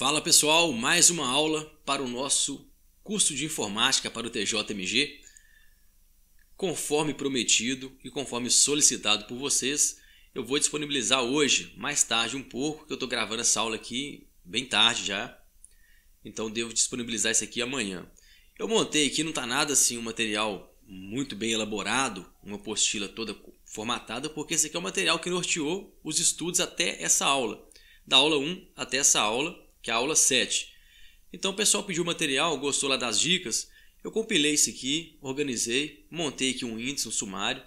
Fala pessoal, mais uma aula para o nosso curso de informática para o TJMG. Conforme prometido e conforme solicitado por vocês, eu vou disponibilizar hoje, mais tarde um pouco, que eu estou gravando essa aula aqui bem tarde já. Então devo disponibilizar isso aqui amanhã. Eu montei aqui, não está nada assim, um material muito bem elaborado, uma apostila toda formatada, porque esse aqui é o material que norteou os estudos até essa aula. Da aula 1 até essa aula, que é a aula 7. Então o pessoal pediu material, gostou lá das dicas, eu compilei isso aqui, organizei, montei aqui um índice, um sumário,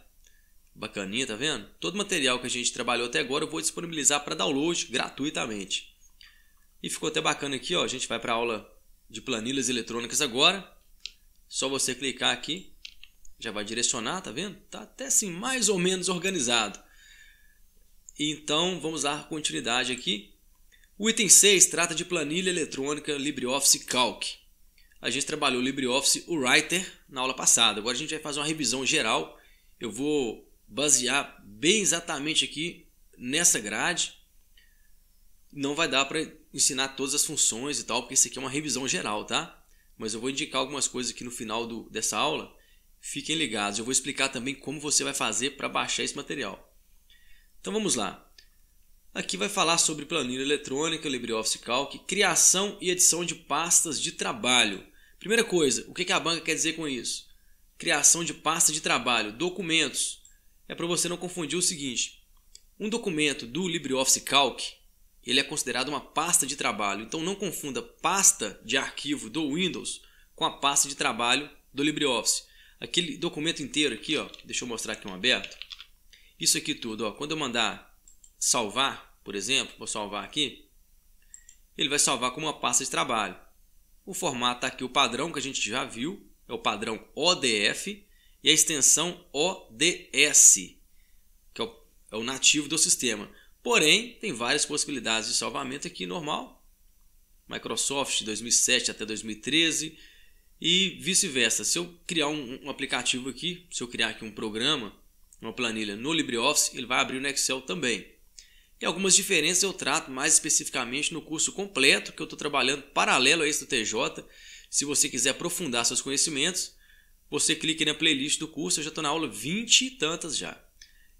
bacaninha, tá vendo? Todo o material que a gente trabalhou até agora eu vou disponibilizar para download gratuitamente. E ficou até bacana aqui, ó, a gente vai para a aula de planilhas eletrônicas agora. Só você clicar aqui, já vai direcionar, tá vendo? Tá até assim mais ou menos organizado. Então, vamos dar continuidade aqui. O item 6 trata de planilha eletrônica LibreOffice Calc. A gente trabalhou LibreOffice o Writer na aula passada. Agora a gente vai fazer uma revisão geral. Eu vou basear bem exatamente aqui nessa grade. Não vai dar para ensinar todas as funções e tal, porque isso aqui é uma revisão geral, tá? Mas eu vou indicar algumas coisas aqui no final do, dessa aula. Fiquem ligados, eu vou explicar também como você vai fazer para baixar esse material. Então vamos lá. Aqui vai falar sobre planilha eletrônica, LibreOffice Calc, criação e edição de pastas de trabalho. Primeira coisa, o que a banca quer dizer com isso? Criação de pasta de trabalho, documentos. É para você não confundir o seguinte: um documento do LibreOffice Calc ele é considerado uma pasta de trabalho, então não confunda pasta de arquivo do Windows com a pasta de trabalho do LibreOffice. Aquele documento inteiro aqui, ó, deixa eu mostrar aqui um aberto. Isso aqui tudo, ó, quando eu mandar salvar, por exemplo, vou salvar aqui, ele vai salvar como uma pasta de trabalho. O formato tá aqui, o padrão que a gente já viu, é o padrão ODF e a extensão ODS, que é o, é o nativo do sistema. Porém, tem várias possibilidades de salvamento aqui normal, Microsoft 2007 até 2013 e vice-versa. Se eu criar um, um, aplicativo aqui, se eu criar aqui um programa, uma planilha no LibreOffice, ele vai abrir no Excel também. E algumas diferenças eu trato mais especificamente no curso completo que eu estou trabalhando paralelo a esse do TJ. Se você quiser aprofundar seus conhecimentos, você clique na playlist do curso, eu já estou na aula 20 e tantas já.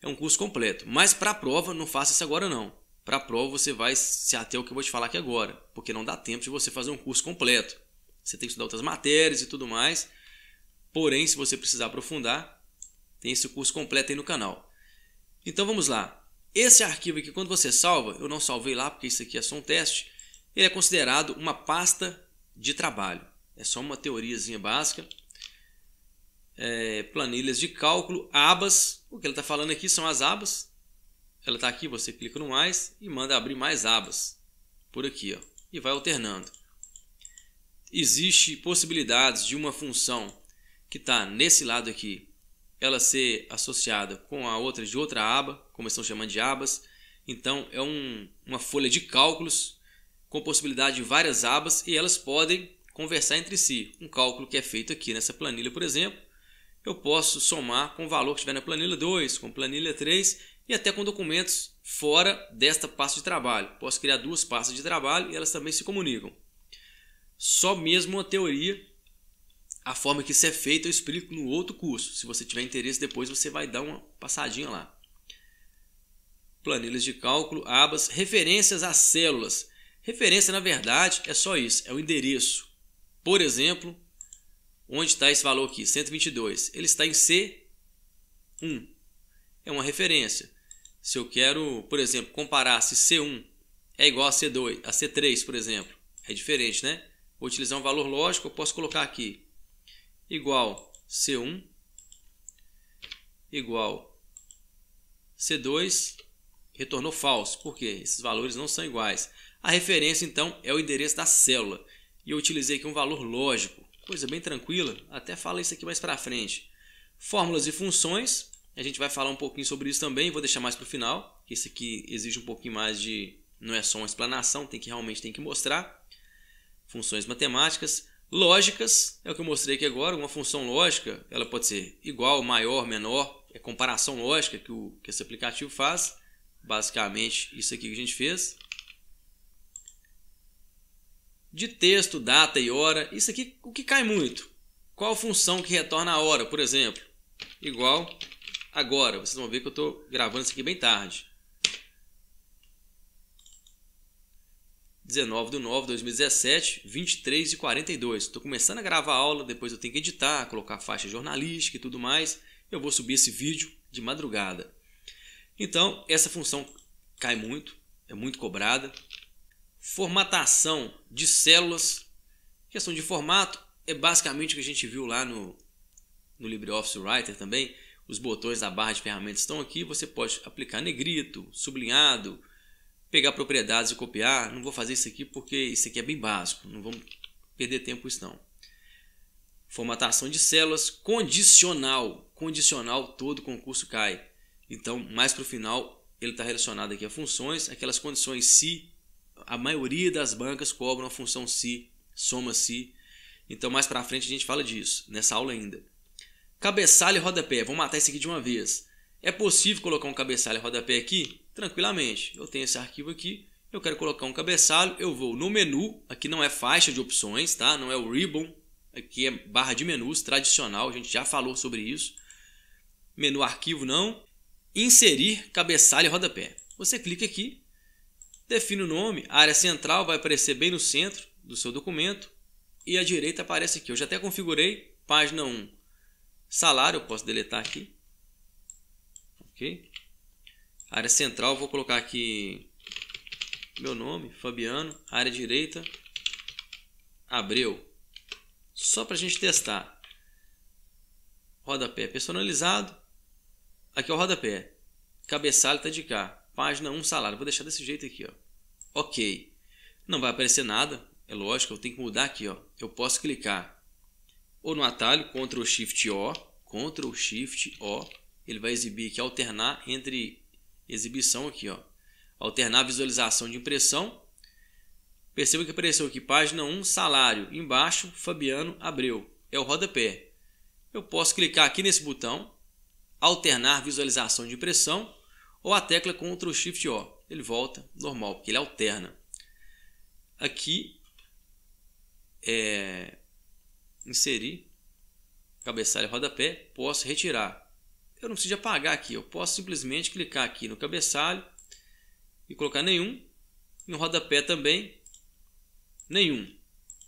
É um curso completo. Mas para a prova, não faça isso agora não. Para a prova você vai se até o que eu vou te falar aqui agora, porque não dá tempo de você fazer um curso completo. Você tem que estudar outras matérias e tudo mais. Porém, se você precisar aprofundar, tem esse curso completo aí no canal. Então vamos lá. Esse arquivo aqui, quando você salva, eu não salvei lá porque isso aqui é só um teste, ele é considerado uma pasta de trabalho. É só uma teoriazinha básica. É, planilhas de cálculo, abas. O que ele está falando aqui são as abas. Ela está aqui, você clica no mais e manda abrir mais abas. Por aqui, ó, e vai alternando. Existem possibilidades de uma função que está nesse lado aqui ela ser associada com a outra de outra aba, como estão chamando de abas. Então é um, uma folha de cálculos com possibilidade de várias abas e elas podem conversar entre si. Um cálculo que é feito aqui nessa planilha, por exemplo, eu posso somar com o valor que estiver na planilha 2, com planilha 3 e até com documentos fora desta pasta de trabalho. Posso criar duas pastas de trabalho e elas também se comunicam. Só mesmo uma teoria a forma que isso é feito eu explico no outro curso. Se você tiver interesse, depois você vai dar uma passadinha lá. Planilhas de cálculo, abas, referências às células. Referência, na verdade, é só isso, é o endereço. Por exemplo, onde está esse valor aqui, 122? Ele está em C1. É uma referência. Se eu quero, por exemplo, comparar se C1 é igual a C2, a C3, por exemplo, é diferente, né? Vou utilizar um valor lógico, eu posso colocar aqui igual C1 igual C2, retornou falso, porque esses valores não são iguais. A referência, então, é o endereço da célula. E eu utilizei aqui um valor lógico, coisa bem tranquila, até fala isso aqui mais para frente. Fórmulas e funções, a gente vai falar um pouquinho sobre isso também, vou deixar mais para o final, isso aqui exige um pouquinho mais de... não é só uma explanação, tem que realmente tem que mostrar. Funções matemáticas, Lógicas é o que eu mostrei aqui agora. Uma função lógica ela pode ser igual, maior, menor. É comparação lógica que, o, que esse aplicativo faz. Basicamente, isso aqui que a gente fez. De texto, data e hora. Isso aqui o que cai muito. Qual função que retorna a hora, por exemplo? Igual agora. Vocês vão ver que eu estou gravando isso aqui bem tarde. 19 de 9 de 2017, 23 e 42. Estou começando a gravar a aula, depois eu tenho que editar, colocar faixa jornalística e tudo mais. Eu vou subir esse vídeo de madrugada. Então, essa função cai muito, é muito cobrada. Formatação de células. Questão de formato é basicamente o que a gente viu lá no, no LibreOffice Writer também. Os botões da barra de ferramentas estão aqui, você pode aplicar negrito, sublinhado, pegar propriedades e copiar, ah, não vou fazer isso aqui porque isso aqui é bem básico, não vamos perder tempo com isso não. Formatação de células condicional, condicional todo concurso cai. Então, mais para o final, ele está relacionado aqui a funções, aquelas condições se, a maioria das bancas cobram a função se, soma se. Então, mais para frente a gente fala disso, nessa aula ainda. Cabeçalho e rodapé, vamos matar isso aqui de uma vez. É possível colocar um cabeçalho e rodapé aqui? tranquilamente. Eu tenho esse arquivo aqui, eu quero colocar um cabeçalho, eu vou no menu, aqui não é faixa de opções, tá? Não é o ribbon, aqui é barra de menus, tradicional, a gente já falou sobre isso. Menu arquivo não, inserir cabeçalho e rodapé. Você clica aqui, define o nome, a área central vai aparecer bem no centro do seu documento e à direita aparece aqui. Eu já até configurei, página 1, salário, eu posso deletar aqui. OK? Área central, vou colocar aqui meu nome, Fabiano. Área direita, Abreu. Só para a gente testar. Rodapé personalizado. Aqui é o rodapé. Cabeçalho está de cá. Página 1, salário. Vou deixar desse jeito aqui. Ó. Ok. Não vai aparecer nada. É lógico, eu tenho que mudar aqui. Ó. Eu posso clicar ou no atalho, Ctrl Shift O. Ctrl Shift O. Ele vai exibir que alternar entre exibição aqui, ó. Alternar visualização de impressão. Perceba que apareceu aqui, página 1, salário. Embaixo, Fabiano Abreu. É o rodapé. Eu posso clicar aqui nesse botão, alternar visualização de impressão, ou a tecla Ctrl Shift O. Ele volta normal, porque ele alterna. Aqui, é, inserir, cabeçalho rodapé, posso retirar eu não preciso apagar aqui. Eu posso simplesmente clicar aqui no cabeçalho e colocar nenhum. No rodapé também, nenhum.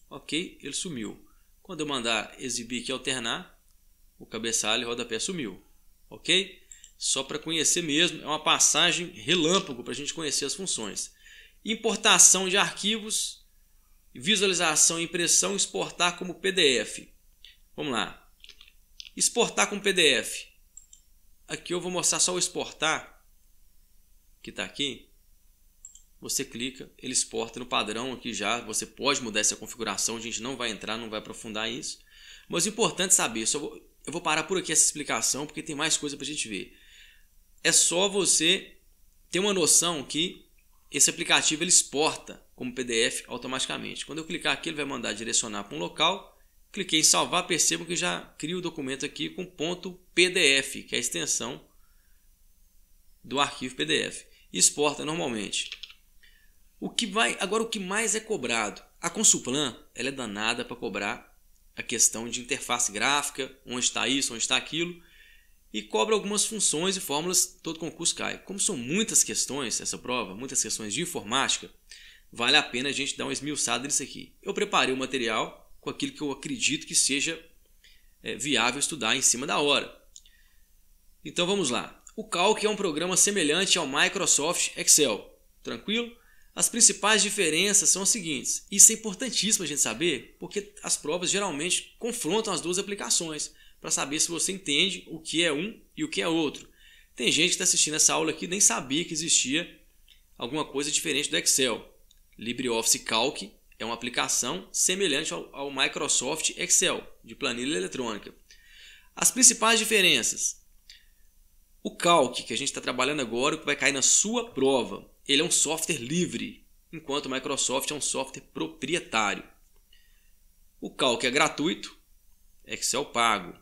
Ok, ele sumiu. Quando eu mandar exibir aqui alternar, o cabeçalho e o rodapé sumiu. Ok? Só para conhecer mesmo, é uma passagem relâmpago para a gente conhecer as funções. Importação de arquivos, visualização, impressão, exportar como PDF. Vamos lá. Exportar como PDF. Aqui eu vou mostrar só o exportar, que está aqui. Você clica, ele exporta no padrão aqui já. Você pode mudar essa configuração, a gente não vai entrar, não vai aprofundar isso. Mas o importante é saber, só vou, eu vou parar por aqui essa explicação, porque tem mais coisa para a gente ver. É só você ter uma noção que esse aplicativo ele exporta como PDF automaticamente. Quando eu clicar aqui, ele vai mandar direcionar para um local Cliquei em salvar, percebo que já crio o documento aqui com ponto .pdf, que é a extensão do arquivo PDF. Exporta normalmente. O que vai, agora o que mais é cobrado? A Consulplan, ela é danada para cobrar a questão de interface gráfica, onde está isso, onde está aquilo, e cobra algumas funções e fórmulas, todo concurso cai. Como são muitas questões essa prova, muitas questões de informática, vale a pena a gente dar uma esmiuçada nisso aqui. Eu preparei o material com aquilo que eu acredito que seja é, viável estudar em cima da hora. Então vamos lá. O Calc é um programa semelhante ao Microsoft Excel. Tranquilo? As principais diferenças são as seguintes. Isso é importantíssimo a gente saber, porque as provas geralmente confrontam as duas aplicações para saber se você entende o que é um e o que é outro. Tem gente que está assistindo essa aula aqui nem sabia que existia alguma coisa diferente do Excel. LibreOffice Calc é uma aplicação semelhante ao, ao Microsoft Excel, de planilha eletrônica. As principais diferenças. O Calc, que a gente está trabalhando agora, que vai cair na sua prova, ele é um software livre, enquanto o Microsoft é um software proprietário. O Calc é gratuito, Excel pago.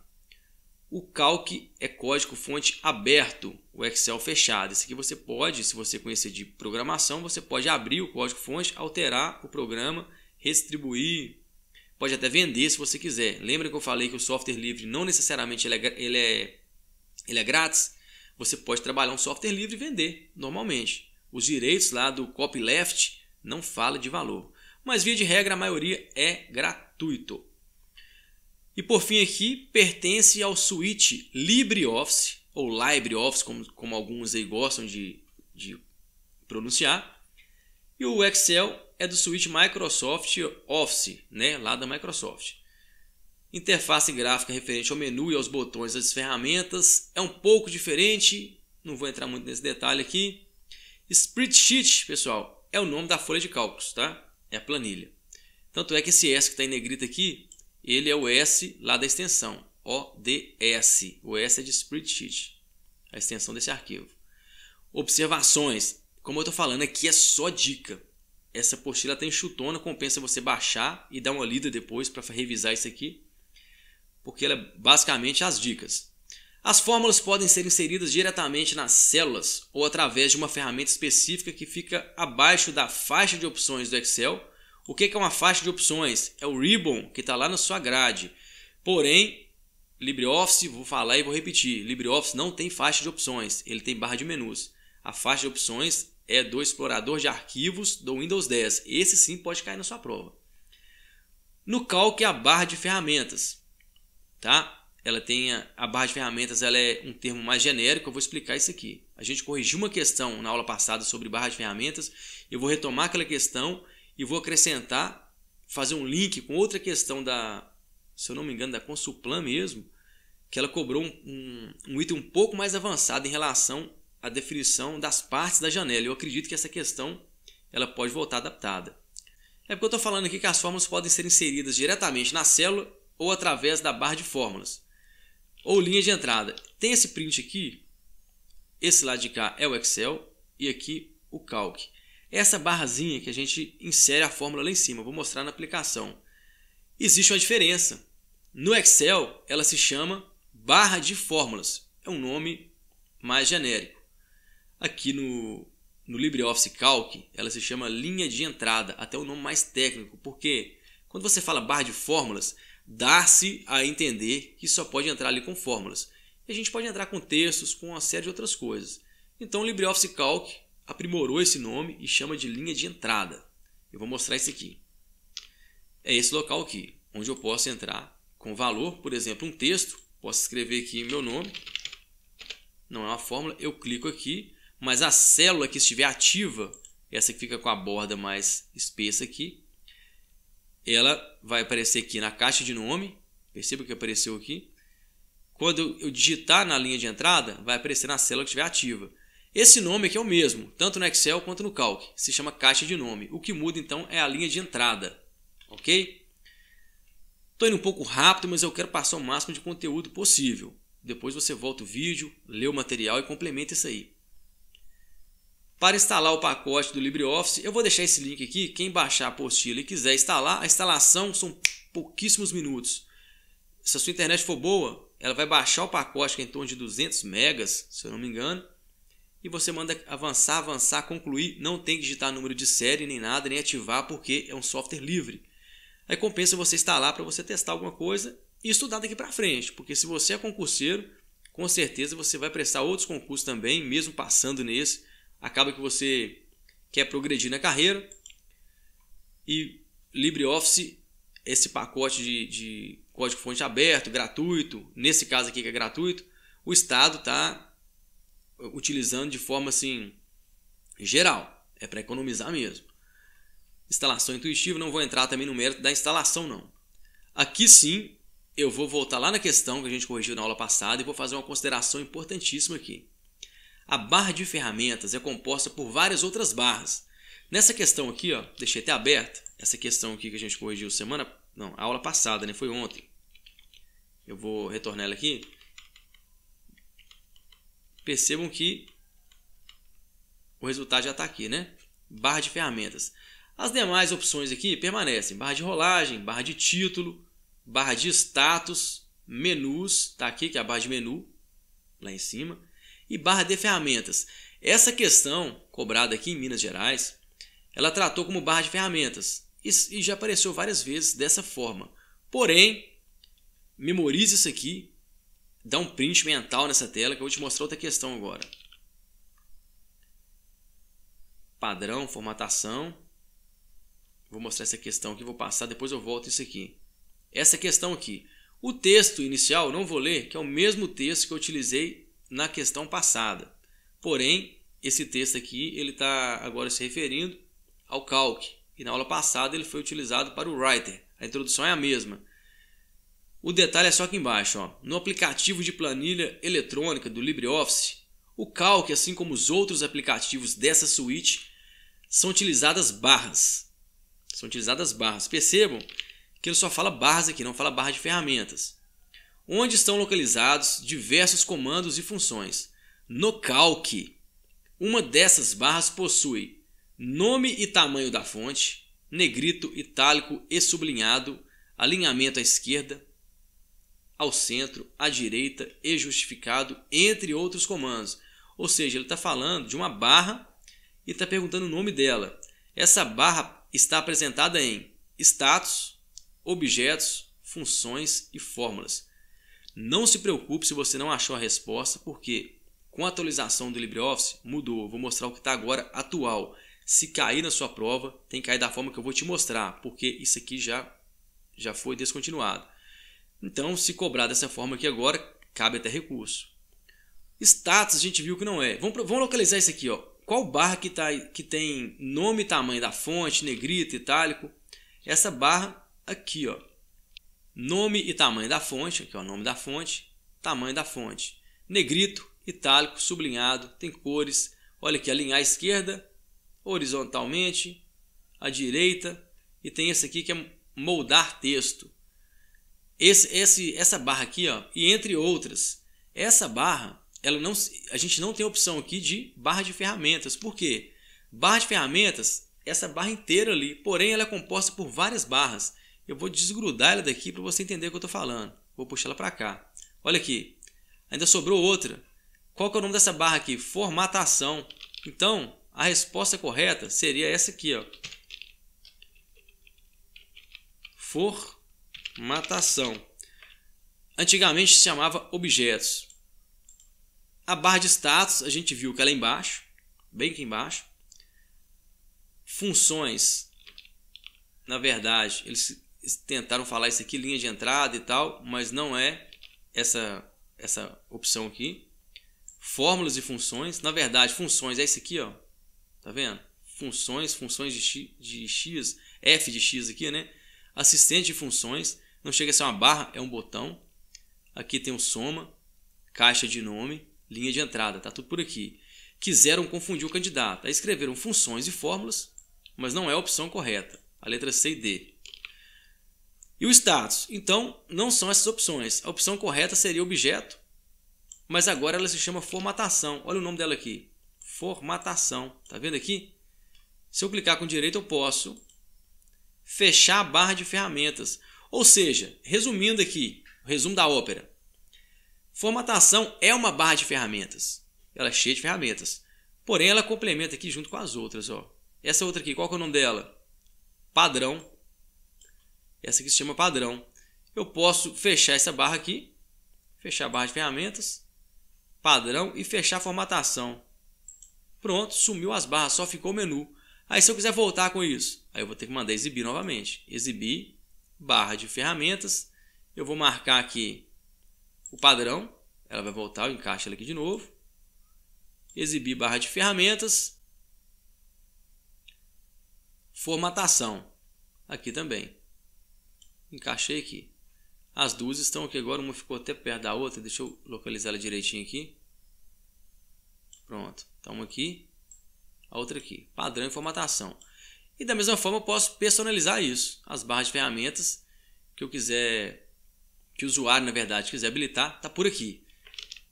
O Calc é código-fonte aberto, o Excel fechado. Esse aqui você pode, se você conhecer de programação, você pode abrir o código-fonte, alterar o programa, restribuir, pode até vender se você quiser. Lembra que eu falei que o software livre não necessariamente ele é, ele é, ele é grátis? Você pode trabalhar um software livre e vender, normalmente. Os direitos lá do copyleft não fala de valor. Mas, via de regra, a maioria é gratuito. E por fim aqui, pertence ao suíte LibreOffice, ou LibreOffice, como, como alguns aí gostam de, de pronunciar. E o Excel é do suíte Microsoft Office, né, lá da Microsoft. Interface gráfica referente ao menu e aos botões das ferramentas é um pouco diferente, não vou entrar muito nesse detalhe aqui. Spreadsheet, pessoal, é o nome da folha de cálculos, tá? É a planilha. Tanto é que esse S que está em negrito aqui ele é o S lá da extensão, ODS. O S é de spreadsheet, a extensão desse arquivo. Observações. Como eu estou falando, aqui é só dica. Essa apostila tem tá chutona, compensa você baixar e dar uma lida depois para revisar isso aqui, porque ela é basicamente as dicas. As fórmulas podem ser inseridas diretamente nas células ou através de uma ferramenta específica que fica abaixo da faixa de opções do Excel o que é uma faixa de opções? É o ribbon que está lá na sua grade. Porém, LibreOffice, vou falar e vou repetir, LibreOffice não tem faixa de opções, ele tem barra de menus. A faixa de opções é do explorador de arquivos do Windows 10. Esse sim pode cair na sua prova. No Calc é a barra de ferramentas, tá? Ela tem a, a barra de ferramentas, ela é um termo mais genérico, eu vou explicar isso aqui. A gente corrigiu uma questão na aula passada sobre barra de ferramentas, eu vou retomar aquela questão e vou acrescentar, fazer um link com outra questão da, se eu não me engano, da Consulplan mesmo, que ela cobrou um, um, um item um pouco mais avançado em relação à definição das partes da janela. Eu acredito que essa questão ela pode voltar adaptada. É porque eu estou falando aqui que as fórmulas podem ser inseridas diretamente na célula ou através da barra de fórmulas ou linha de entrada. Tem esse print aqui, esse lado de cá é o Excel e aqui o Calc. Essa barrazinha que a gente insere a fórmula lá em cima, vou mostrar na aplicação. Existe uma diferença. No Excel, ela se chama barra de fórmulas. É um nome mais genérico. Aqui no, no LibreOffice Calc, ela se chama linha de entrada, até um nome mais técnico, porque quando você fala barra de fórmulas, dá-se a entender que só pode entrar ali com fórmulas. E a gente pode entrar com textos, com uma série de outras coisas. Então, o LibreOffice Calc aprimorou esse nome e chama de linha de entrada. Eu vou mostrar isso aqui. É esse local aqui, onde eu posso entrar com valor, por exemplo, um texto. Posso escrever aqui meu nome. Não é uma fórmula, eu clico aqui, mas a célula que estiver ativa, essa que fica com a borda mais espessa aqui, ela vai aparecer aqui na caixa de nome. Perceba que apareceu aqui. Quando eu digitar na linha de entrada, vai aparecer na célula que estiver ativa. Esse nome aqui é o mesmo, tanto no Excel quanto no Calc. Se chama caixa de nome. O que muda então é a linha de entrada, ok? Estou indo um pouco rápido, mas eu quero passar o máximo de conteúdo possível. Depois você volta o vídeo, lê o material e complementa isso aí. Para instalar o pacote do LibreOffice, eu vou deixar esse link aqui. Quem baixar a apostila e quiser instalar, a instalação são pouquíssimos minutos. Se a sua internet for boa, ela vai baixar o pacote que é em torno de 200 megas, se eu não me engano e você manda avançar, avançar, concluir. Não tem que digitar número de série nem nada, nem ativar, porque é um software livre. Aí compensa você estar lá para você testar alguma coisa e estudar daqui para frente, porque se você é concurseiro, com certeza você vai prestar outros concursos também, mesmo passando nesse. Acaba que você quer progredir na carreira e LibreOffice, esse pacote de, de código-fonte aberto, gratuito, nesse caso aqui que é gratuito, o Estado está utilizando de forma assim geral, é para economizar mesmo. Instalação intuitiva, não vou entrar também no mérito da instalação não. Aqui sim, eu vou voltar lá na questão que a gente corrigiu na aula passada e vou fazer uma consideração importantíssima aqui. A barra de ferramentas é composta por várias outras barras. Nessa questão aqui, ó, deixei até aberta, essa questão aqui que a gente corrigiu semana, não, a aula passada, né, foi ontem. Eu vou retornar ela aqui percebam que o resultado já está aqui, né? Barra de ferramentas. As demais opções aqui permanecem: barra de rolagem, barra de título, barra de status, menus, está aqui que é a barra de menu, lá em cima, e barra de ferramentas. Essa questão cobrada aqui em Minas Gerais, ela tratou como barra de ferramentas e, e já apareceu várias vezes dessa forma. Porém, memorize isso aqui, Dá um print mental nessa tela que eu vou te mostrar outra questão agora. Padrão, formatação. Vou mostrar essa questão aqui, vou passar, depois eu volto isso aqui. Essa questão aqui. O texto inicial, não vou ler, que é o mesmo texto que eu utilizei na questão passada. Porém, esse texto aqui, ele está agora se referindo ao calque. E na aula passada ele foi utilizado para o writer. A introdução é a mesma. O detalhe é só aqui embaixo. Ó. No aplicativo de planilha eletrônica do LibreOffice, o Calc, assim como os outros aplicativos dessa suíte, são utilizadas barras. São utilizadas barras. Percebam que ele só fala barras aqui, não fala barra de ferramentas. Onde estão localizados diversos comandos e funções. No Calc, uma dessas barras possui nome e tamanho da fonte, negrito, itálico e sublinhado, alinhamento à esquerda, ao centro, à direita e justificado, entre outros comandos. Ou seja, ele está falando de uma barra e está perguntando o nome dela. Essa barra está apresentada em status, objetos, funções e fórmulas. Não se preocupe se você não achou a resposta, porque com a atualização do LibreOffice mudou. Vou mostrar o que está agora atual. Se cair na sua prova, tem que cair da forma que eu vou te mostrar, porque isso aqui já, já foi descontinuado. Então, se cobrar dessa forma aqui agora, cabe até recurso. Status, a gente viu que não é. Vamos, vamos localizar isso aqui, ó. Qual barra que, tá, que tem nome e tamanho da fonte, negrito, itálico? Essa barra aqui, ó. Nome e tamanho da fonte, aqui ó, nome da fonte, tamanho da fonte. Negrito, itálico, sublinhado, tem cores. Olha aqui, alinhar à esquerda, horizontalmente, à direita. E tem esse aqui que é moldar texto. Esse, esse, essa barra aqui, ó, e entre outras, essa barra, ela não, a gente não tem opção aqui de barra de ferramentas. Por quê? Barra de ferramentas, essa barra inteira ali, porém ela é composta por várias barras. Eu vou desgrudar ela daqui para você entender o que eu estou falando. Vou puxar ela para cá. Olha aqui, ainda sobrou outra. Qual que é o nome dessa barra aqui? Formatação. Então, a resposta correta seria essa aqui, ó. For Matação. Antigamente se chamava objetos. A barra de status, a gente viu que ela é embaixo, bem aqui embaixo. Funções, na verdade, eles tentaram falar isso aqui, linha de entrada e tal, mas não é essa, essa opção aqui. Fórmulas e funções, na verdade, funções é isso aqui, ó. tá vendo? Funções, funções de x, de x, f de x aqui, né? Assistente de funções, não chega a ser uma barra, é um botão. Aqui tem o soma, caixa de nome, linha de entrada, tá tudo por aqui. Quiseram confundir o candidato. Aí escreveram funções e fórmulas, mas não é a opção correta. A letra C e D. E o status? Então, não são essas opções. A opção correta seria objeto, mas agora ela se chama formatação. Olha o nome dela aqui. Formatação. Tá vendo aqui? Se eu clicar com direito, eu posso fechar a barra de ferramentas. Ou seja, resumindo aqui, o resumo da ópera. Formatação é uma barra de ferramentas. Ela é cheia de ferramentas. Porém, ela complementa aqui junto com as outras. Ó. Essa outra aqui, qual é o nome dela? Padrão. Essa aqui se chama padrão. Eu posso fechar essa barra aqui. Fechar a barra de ferramentas. Padrão e fechar a formatação. Pronto, sumiu as barras, só ficou o menu. Aí se eu quiser voltar com isso, aí eu vou ter que mandar exibir novamente. Exibir barra de ferramentas. Eu vou marcar aqui o padrão, ela vai voltar, eu encaixo ela aqui de novo. Exibir barra de ferramentas. Formatação, aqui também. Encaixei aqui. As duas estão aqui agora, uma ficou até perto da outra, deixa eu localizar ela direitinho aqui. Pronto, então uma aqui, a outra aqui. Padrão e formatação. E da mesma forma eu posso personalizar isso. As barras de ferramentas que eu quiser, que o usuário, na verdade, quiser habilitar, está por aqui.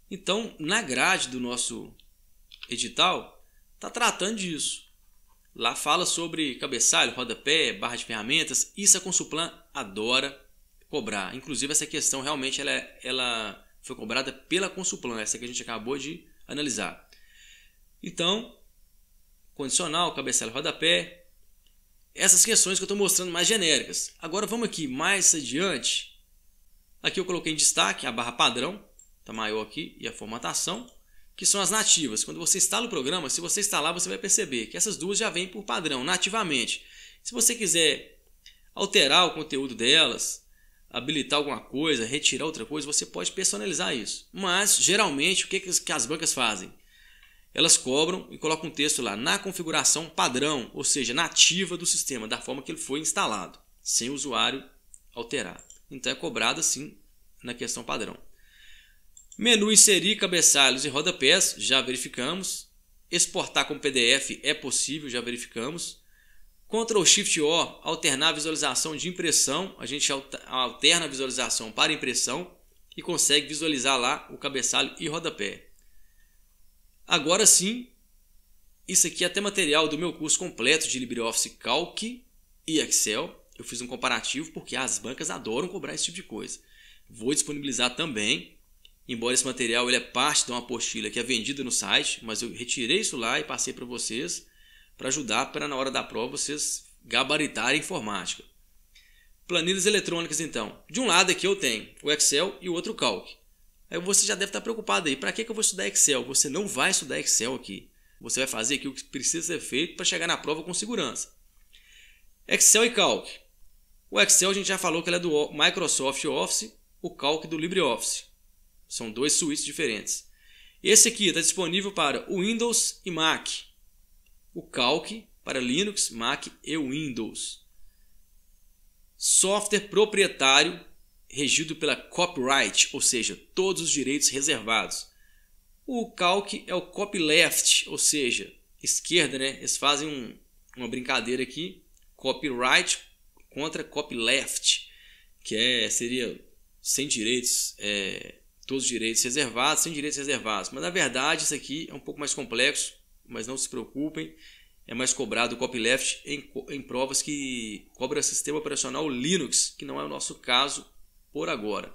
Então, na grade do nosso edital, está tratando disso. Lá fala sobre cabeçalho, rodapé, barra de ferramentas. Isso a Consulplan adora cobrar. Inclusive, essa questão realmente ela, ela foi cobrada pela Consulplan, essa que a gente acabou de analisar. Então, condicional, cabeçalho, rodapé, essas questões que eu estou mostrando mais genéricas. Agora vamos aqui mais adiante. Aqui eu coloquei em destaque a barra padrão, está maior aqui, e a formatação, que são as nativas. Quando você instala o programa, se você instalar, você vai perceber que essas duas já vêm por padrão, nativamente. Se você quiser alterar o conteúdo delas, habilitar alguma coisa, retirar outra coisa, você pode personalizar isso. Mas, geralmente, o que, que as bancas fazem? elas cobram e colocam um texto lá na configuração padrão, ou seja, nativa do sistema, da forma que ele foi instalado, sem o usuário alterar. Então é cobrado assim na questão padrão. Menu inserir cabeçalhos e rodapés, já verificamos. Exportar como PDF é possível, já verificamos. Ctrl Shift O, alternar a visualização de impressão, a gente alterna a visualização para impressão e consegue visualizar lá o cabeçalho e rodapé. Agora sim, isso aqui é até material do meu curso completo de LibreOffice Calc e Excel. Eu fiz um comparativo porque as bancas adoram cobrar esse tipo de coisa. Vou disponibilizar também, embora esse material ele é parte de uma apostila que é vendida no site, mas eu retirei isso lá e passei para vocês para ajudar para na hora da prova vocês gabaritarem a informática. Planilhas eletrônicas então. De um lado aqui eu tenho o Excel e o outro o Calc. Aí você já deve estar preocupado aí. Para que, que eu vou estudar Excel? Você não vai estudar Excel aqui. Você vai fazer aqui o que precisa ser feito para chegar na prova com segurança. Excel e Calc. O Excel a gente já falou que ele é do Microsoft Office, o Calc do LibreOffice. São dois suítes diferentes. Esse aqui está disponível para Windows e Mac. O Calc para Linux, Mac e Windows. Software proprietário regido pela copyright, ou seja, todos os direitos reservados. O calc é o copyleft, ou seja, esquerda, né? Eles fazem um, uma brincadeira aqui, copyright contra copyleft, que é, seria sem direitos, é, todos os direitos reservados, sem direitos reservados. Mas na verdade isso aqui é um pouco mais complexo, mas não se preocupem, é mais cobrado o copyleft em, em provas que cobra sistema operacional Linux, que não é o nosso caso por agora.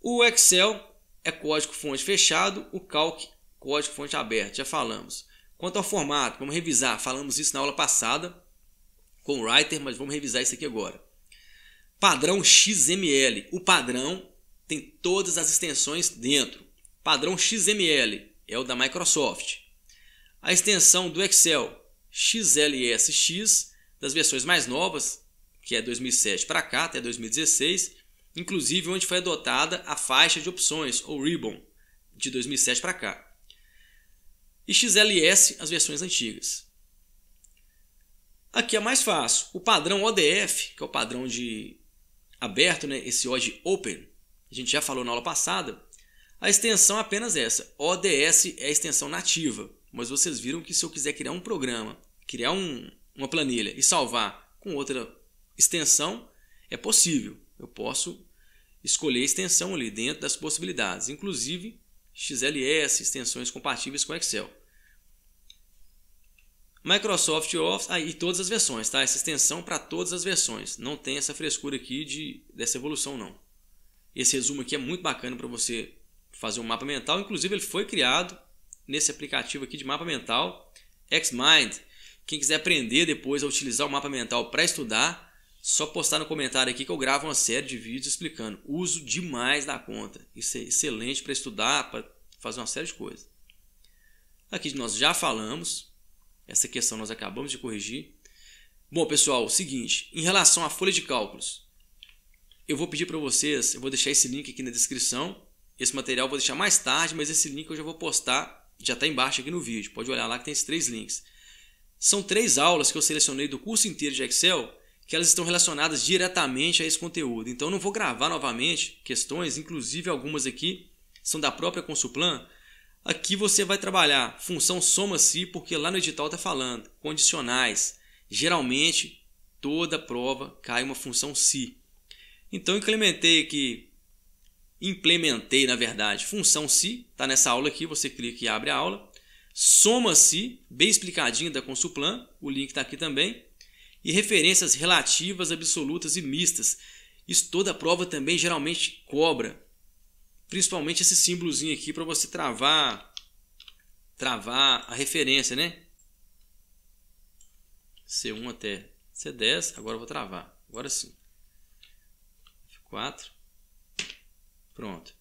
O Excel é código-fonte fechado, o Calc código-fonte aberto, já falamos. Quanto ao formato, vamos revisar, falamos isso na aula passada com o Writer, mas vamos revisar isso aqui agora. Padrão XML, o padrão tem todas as extensões dentro. Padrão XML é o da Microsoft. A extensão do Excel XLSX das versões mais novas, que é 2007 para cá, até 2016, inclusive onde foi adotada a faixa de opções, ou Ribbon, de 2007 para cá. E XLS, as versões antigas. Aqui é mais fácil. O padrão ODF, que é o padrão de aberto, né? esse O de Open, a gente já falou na aula passada, a extensão é apenas essa. ODS é a extensão nativa. Mas vocês viram que se eu quiser criar um programa, criar um, uma planilha e salvar com outra Extensão é possível. Eu posso escolher a extensão ali dentro das possibilidades, inclusive XLS, extensões compatíveis com Excel. Microsoft Office ah, e todas as versões, tá? Essa extensão para todas as versões. Não tem essa frescura aqui de, dessa evolução, não. Esse resumo aqui é muito bacana para você fazer um mapa mental. Inclusive, ele foi criado nesse aplicativo aqui de mapa mental, Xmind. Quem quiser aprender depois a utilizar o mapa mental para estudar, só postar no comentário aqui que eu gravo uma série de vídeos explicando. Uso demais da conta. Isso é excelente para estudar, para fazer uma série de coisas. Aqui nós já falamos. Essa questão nós acabamos de corrigir. Bom, pessoal, o seguinte, em relação à folha de cálculos, eu vou pedir para vocês, eu vou deixar esse link aqui na descrição. Esse material eu vou deixar mais tarde, mas esse link eu já vou postar, já está embaixo aqui no vídeo. Pode olhar lá que tem esses três links. São três aulas que eu selecionei do curso inteiro de Excel que elas estão relacionadas diretamente a esse conteúdo. Então não vou gravar novamente questões, inclusive algumas aqui são da própria Consulplan. Aqui você vai trabalhar função soma-se, porque lá no edital está falando, condicionais. Geralmente, toda prova cai uma função se. Então, implementei aqui, implementei, na verdade, função se, está nessa aula aqui, você clica e abre a aula. Soma-se, bem explicadinho da Consulplan, o link está aqui também e referências relativas, absolutas e mistas. Isso toda a prova também geralmente cobra, principalmente esse símbolozinho aqui para você travar travar a referência, né? C1 até C10, agora eu vou travar. Agora sim. F4. Pronto.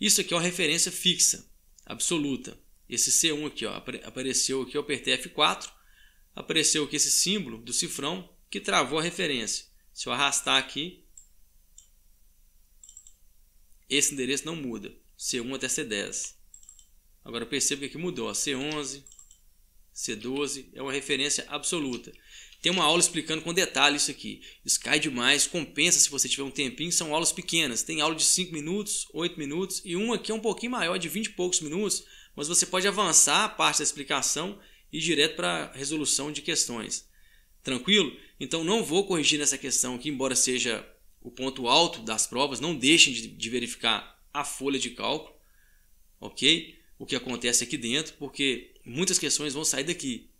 Isso aqui é uma referência fixa, absoluta. Esse C1 aqui, ó, apareceu aqui, eu apertei F4, apareceu aqui esse símbolo do cifrão que travou a referência. Se eu arrastar aqui, esse endereço não muda, C1 até C10. Agora perceba que aqui mudou, ó, C11, C12, é uma referência absoluta. Tem uma aula explicando com detalhe isso aqui. Isso cai demais, compensa se você tiver um tempinho, são aulas pequenas. Tem aula de 5 minutos, 8 minutos e uma aqui é um pouquinho maior, de 20 e poucos minutos, mas você pode avançar a parte da explicação e direto para resolução de questões. Tranquilo? Então não vou corrigir nessa questão que, embora seja o ponto alto das provas, não deixem de, de verificar a folha de cálculo, ok? O que acontece aqui dentro, porque muitas questões vão sair daqui.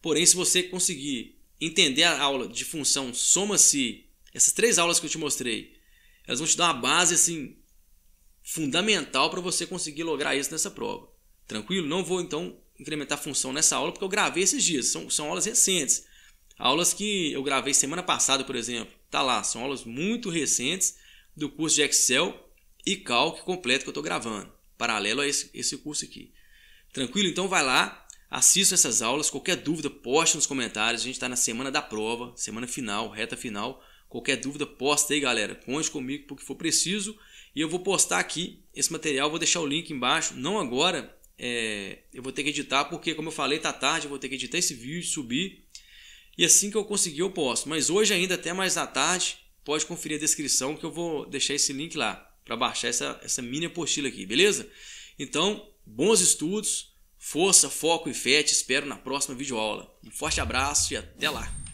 Porém, se você conseguir entender a aula de função soma-se, essas três aulas que eu te mostrei, elas vão te dar uma base assim fundamental para você conseguir lograr isso nessa prova. Tranquilo? Não vou então incrementar a função nessa aula porque eu gravei esses dias. São, são aulas recentes. Aulas que eu gravei semana passada, por exemplo. Tá lá, são aulas muito recentes do curso de Excel e Calc completo que eu estou gravando, paralelo a esse, esse curso aqui. Tranquilo? Então vai lá, assista essas aulas. Qualquer dúvida, poste nos comentários. A gente está na semana da prova, semana final, reta final. Qualquer dúvida, posta aí, galera. Conte comigo porque for preciso. E eu vou postar aqui esse material, vou deixar o link embaixo, não agora, é, eu vou ter que editar porque, como eu falei, tá tarde, eu vou ter que editar esse vídeo, subir. E assim que eu conseguir, eu posso. Mas hoje ainda, até mais à tarde, pode conferir a descrição que eu vou deixar esse link lá para baixar essa, essa mini apostila aqui, beleza? Então, bons estudos, força, foco e fé. Te espero na próxima videoaula. Um forte abraço e até lá!